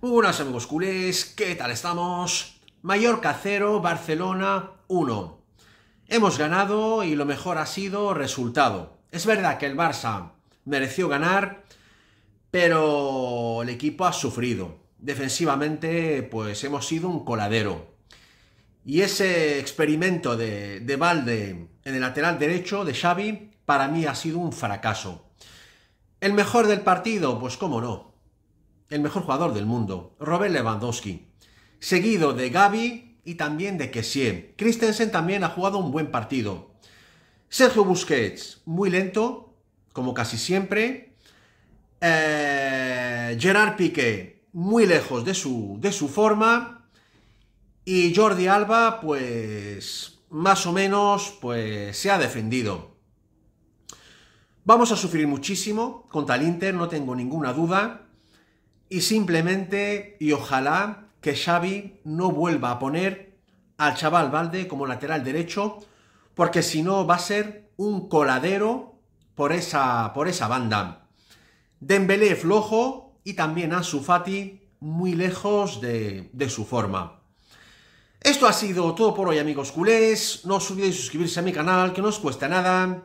Buenas amigos culés, ¿qué tal estamos? Mallorca 0, Barcelona 1. Hemos ganado y lo mejor ha sido resultado. Es verdad que el Barça mereció ganar, pero el equipo ha sufrido. Defensivamente, pues hemos sido un coladero. Y ese experimento de, de balde en el lateral derecho de Xavi, para mí ha sido un fracaso. El mejor del partido, pues cómo no. El mejor jugador del mundo, Robert Lewandowski. Seguido de Gaby y también de Kessie. Christensen también ha jugado un buen partido. Sergio Busquets, muy lento, como casi siempre. Eh, Gerard Piqué, muy lejos de su, de su forma. Y Jordi Alba, pues más o menos, pues se ha defendido. Vamos a sufrir muchísimo con tal Inter, no tengo ninguna duda. Y simplemente, y ojalá, que Xavi no vuelva a poner al chaval Valde como lateral derecho, porque si no va a ser un coladero por esa, por esa banda. Dembélé flojo y también a Sufati muy lejos de, de su forma. Esto ha sido todo por hoy amigos culés, no os olvidéis suscribirse a mi canal que no os cuesta nada